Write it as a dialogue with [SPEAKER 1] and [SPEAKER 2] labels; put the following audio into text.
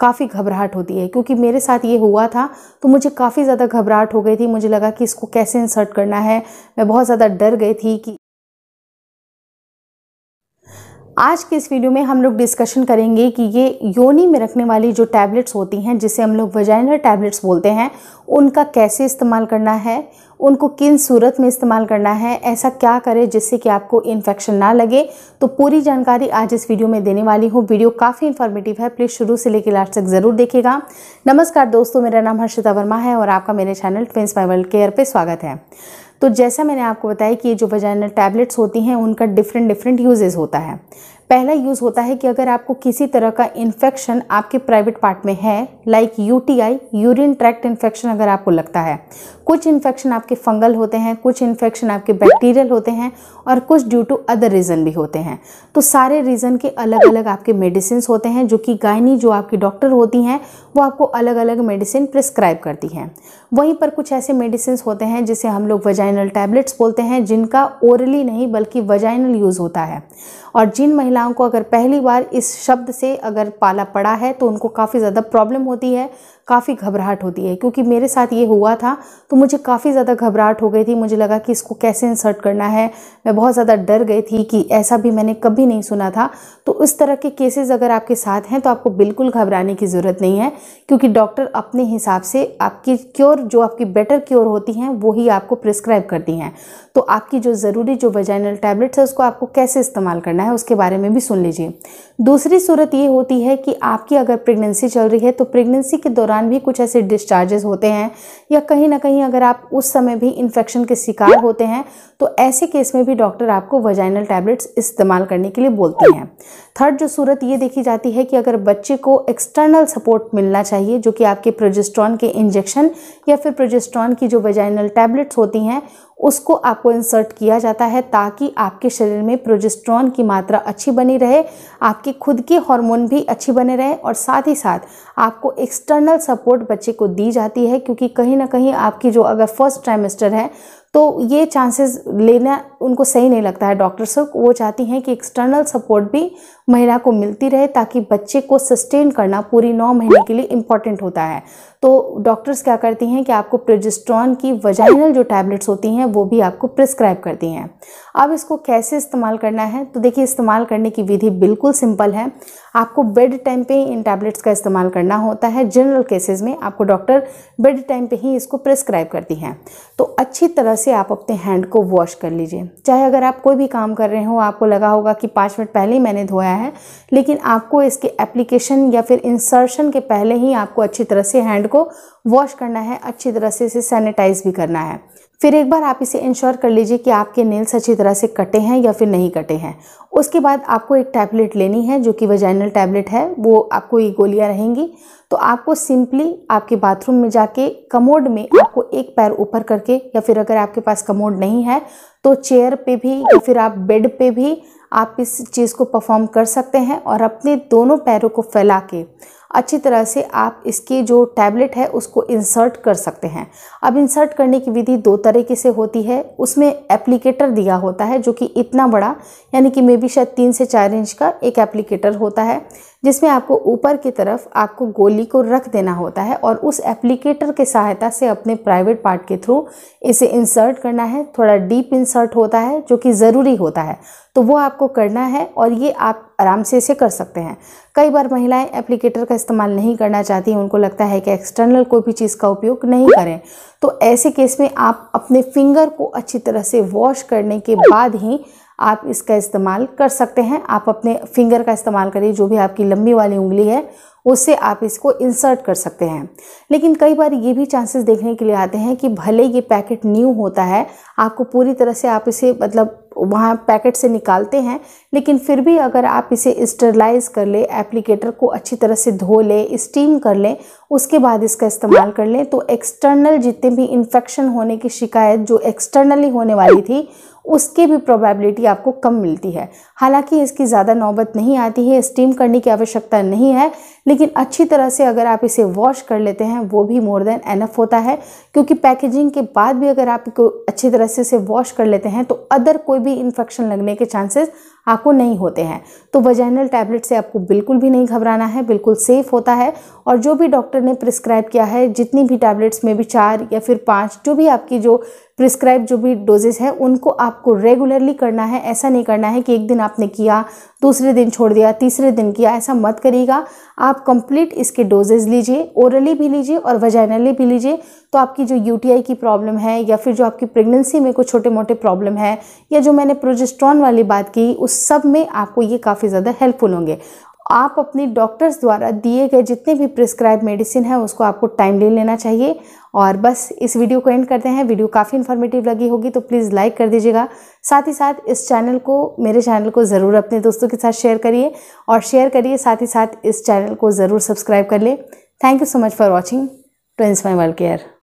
[SPEAKER 1] काफ़ी घबराहट होती है क्योंकि मेरे साथ ये हुआ था तो मुझे काफ़ी ज़्यादा घबराहट हो गई थी मुझे लगा कि इसको कैसे इंसर्ट करना है मैं बहुत ज़्यादा डर गई थी कि आज के इस वीडियो में हम लोग डिस्कशन करेंगे कि ये योनि में रखने वाली जो टैबलेट्स होती हैं जिसे हम लोग वजाइनल टैबलेट्स बोलते हैं उनका कैसे इस्तेमाल करना है उनको किन सूरत में इस्तेमाल करना है ऐसा क्या करें जिससे कि आपको इन्फेक्शन ना लगे तो पूरी जानकारी आज इस वीडियो में देने वाली हूँ वीडियो काफ़ी इन्फॉर्मेटिव है प्लीज़ शुरू से लेकर लास्ट तक ज़रूर देखिएगा नमस्कार दोस्तों मेरा नाम हर्षिता वर्मा है और आपका मेरे channel Twins My world Care पर स्वागत है तो जैसा मैंने आपको बताया कि ये जो वजाइनल टैबलेट्स होती हैं उनका डिफरेंट डिफरेंट यूजेज होता है पहला यूज़ होता है कि अगर आपको किसी तरह का इन्फेक्शन आपके प्राइवेट पार्ट में है like UTI urine tract infection अगर आपको लगता है कुछ इन्फेक्शन आपके फंगल होते हैं कुछ इन्फेक्शन आपके बैक्टीरियल होते हैं और कुछ ड्यू टू अदर रीज़न भी होते हैं तो सारे रीज़न के अलग अलग आपके मेडिसिन होते हैं जो कि गायनी जो आपकी डॉक्टर होती हैं वो आपको अलग अलग मेडिसिन प्रिस्क्राइब करती हैं वहीं पर कुछ ऐसे मेडिसिन होते हैं जिसे हम लोग वजाइनल टैबलेट्स बोलते हैं जिनका ओरली नहीं बल्कि वजाइनल यूज़ होता है और जिन महिलाओं को अगर पहली बार इस शब्द से अगर पाला पड़ा है तो उनको काफ़ी ज़्यादा प्रॉब्लम होती है काफ़ी घबराहट होती है क्योंकि मेरे साथ ये हुआ था तो मुझे काफ़ी ज़्यादा घबराहट हो गई थी मुझे लगा कि इसको कैसे इंसर्ट करना है मैं बहुत ज़्यादा डर गई थी कि ऐसा भी मैंने कभी नहीं सुना था तो इस तरह के केसेस अगर आपके साथ हैं तो आपको बिल्कुल घबराने की ज़रूरत नहीं है क्योंकि डॉक्टर अपने हिसाब से आपकी क्योर जो आपकी बेटर क्योर होती हैं वो ही आपको प्रिस्क्राइब करती हैं तो आपकी जो ज़रूरी जो वेजाइनल टैबलेट्स है उसको आपको कैसे इस्तेमाल करना है है उसके बारे में भी सुन लीजिए दूसरी सूरत ये होती है कि आपकी अगर प्रेगनेंसी चल रही है तो प्रेगनेंसी के दौरान भी कुछ ऐसे डिस्चार्जेस होते हैं या कहीं ना कहीं अगर आप उस समय भी इन्फेक्शन के शिकार होते हैं तो ऐसे केस में भी डॉक्टर आपको वजाइनल टैबलेट्स इस्तेमाल करने के लिए बोलते हैं थर्ड जो सूरत ये देखी जाती है कि अगर बच्चे को एक्सटर्नल सपोर्ट मिलना चाहिए जो कि आपके प्रोजेस्ट्रॉन के इंजेक्शन या फिर प्रोजेस्ट्रॉन की जो वजाइनल टैबलेट्स होती हैं उसको आपको इंसर्ट किया जाता है ताकि आपके शरीर में प्रोजेस्ट्रॉन की मात्रा अच्छी बनी रहे आपके खुद के हार्मोन भी अच्छी बने रहे और साथ ही साथ आपको एक्सटर्नल सपोर्ट बच्चे को दी जाती है क्योंकि कहीं ना कहीं आपकी जो अगर फर्स्ट ट्राइमेस्टर है तो ये चांसेस लेना उनको सही नहीं लगता है डॉक्टर को वो चाहती हैं कि एक्सटर्नल सपोर्ट भी महिला को मिलती रहे ताकि बच्चे को सस्टेन करना पूरी नौ महीने के लिए इम्पॉर्टेंट होता है तो डॉक्टर्स क्या करती हैं कि आपको प्रोजेस्ट्रॉन की वजाइनल जो टैबलेट्स होती हैं वो भी आपको प्रिस्क्राइब करती हैं अब इसको कैसे इस्तेमाल करना है तो देखिए इस्तेमाल करने की विधि बिल्कुल सिंपल है आपको बेड टाइम पे ही इन टैबलेट्स का इस्तेमाल करना होता है जनरल केसेस में आपको डॉक्टर बेड टाइम पे ही इसको प्रिस्क्राइब करती हैं तो अच्छी तरह से आप अपने हैंड को वॉश कर लीजिए चाहे अगर आप कोई भी काम कर रहे हो आपको लगा होगा कि पाँच मिनट पहले ही मैंने धोया है लेकिन आपको इसके एप्लीकेशन या फिर इंसर्शन के पहले ही आपको अच्छी तरह से हैंड हैंड को वॉश करना है अच्छी तरह से इसे सैनिटाइज भी करना है फिर एक बार आप इसे इंश्योर कर लीजिए कि आपके नेल्स अच्छी तरह से कटे हैं या फिर नहीं कटे हैं उसके बाद आपको एक टैबलेट लेनी है जो कि वजाइनल टैबलेट है वो आपको ये गोलियाँ रहेंगी तो आपको सिंपली आपके बाथरूम में जाके कमोड में आपको एक पैर ऊपर करके या फिर अगर आपके पास कमोड नहीं है तो चेयर पर भी या फिर आप बेड पर भी आप इस चीज़ को परफॉर्म कर सकते हैं और अपने दोनों पैरों को फैला के अच्छी तरह से आप इसके जो टैबलेट है उसको इंसर्ट कर सकते हैं अब इंसर्ट करने की विधि दो तरीके से होती है उसमें एप्लीकेटर दिया होता है जो कि इतना बड़ा यानी कि मे बी शायद तीन से चार इंच का एक एप्लीकेटर होता है जिसमें आपको ऊपर की तरफ आपको गोली को रख देना होता है और उस एप्लीकेटर के सहायता से अपने प्राइवेट पार्ट के थ्रू इसे इंसर्ट करना है थोड़ा डीप इंसर्ट होता है जो कि ज़रूरी होता है तो वो आपको करना है और ये आप आराम से इसे कर सकते हैं कई बार महिलाएं एप्लीकेटर का इस्तेमाल नहीं करना चाहती उनको लगता है कि एक्सटर्नल कोई भी चीज़ का उपयोग नहीं करें तो ऐसे केस में आप अपने फिंगर को अच्छी तरह से वॉश करने के बाद ही आप इसका इस्तेमाल कर सकते हैं आप अपने फिंगर का इस्तेमाल करिए जो भी आपकी लंबी वाली उंगली है उससे आप इसको इंसर्ट कर सकते हैं लेकिन कई बार ये भी चांसेस देखने के लिए आते हैं कि भले ये पैकेट न्यू होता है आपको पूरी तरह से आप इसे मतलब वहाँ पैकेट से निकालते हैं लेकिन फिर भी अगर आप इसे स्टरलाइज कर ले एप्लीकेटर को अच्छी तरह से धो ले स्टीम कर लें उसके बाद इसका इस्तेमाल कर लें तो एक्सटर्नल जितने भी इन्फेक्शन होने की शिकायत जो एक्सटर्नली होने वाली थी उसकी भी प्रोबेबिलिटी आपको कम मिलती है हालांकि इसकी ज़्यादा नौबत नहीं आती है स्टीम करने की आवश्यकता नहीं है लेकिन अच्छी तरह से अगर आप इसे वॉश कर लेते हैं वो भी मोर देन एनफ होता है क्योंकि पैकेजिंग के बाद भी अगर आप अच्छी तरह से इसे वॉश कर लेते हैं तो अदर कोई भी इन्फेक्शन लगने के चांसेस आपको नहीं होते हैं तो वजैनल टैबलेट से आपको बिल्कुल भी नहीं घबराना है बिल्कुल सेफ़ होता है और जो भी डॉक्टर ने प्रिस्क्राइब किया है जितनी भी टैबलेट्स में भी चार या फिर पाँच जो भी आपकी जो प्रिस्क्राइब जो भी डोजेस है उनको आपको रेगुलरली करना है ऐसा नहीं करना है कि एक दिन आपने किया दूसरे दिन छोड़ दिया तीसरे दिन किया ऐसा मत करिएगा आप कंप्लीट इसके डोजेज लीजिए ओरली भी लीजिए और वजाइनली भी लीजिए तो आपकी जो यूटीआई की प्रॉब्लम है या फिर जो आपकी प्रेगनेंसी में कुछ छोटे मोटे प्रॉब्लम है या जो मैंने प्रोजेस्ट्रॉन वाली बात की उस सब में आपको ये काफ़ी ज़्यादा हेल्पफुल होंगे आप अपने डॉक्टर्स द्वारा दिए गए जितने भी प्रिस्क्राइब मेडिसिन है उसको आपको टाइम ले लेना चाहिए और बस इस वीडियो को एंड करते हैं वीडियो काफ़ी इन्फॉर्मेटिव लगी होगी तो प्लीज़ लाइक कर दीजिएगा साथ ही साथ इस चैनल को मेरे चैनल को ज़रूर अपने दोस्तों के साथ शेयर करिए और शेयर करिए साथ ही साथ इस चैनल को ज़रूर सब्सक्राइब कर लें thank you so much for watching twins my world care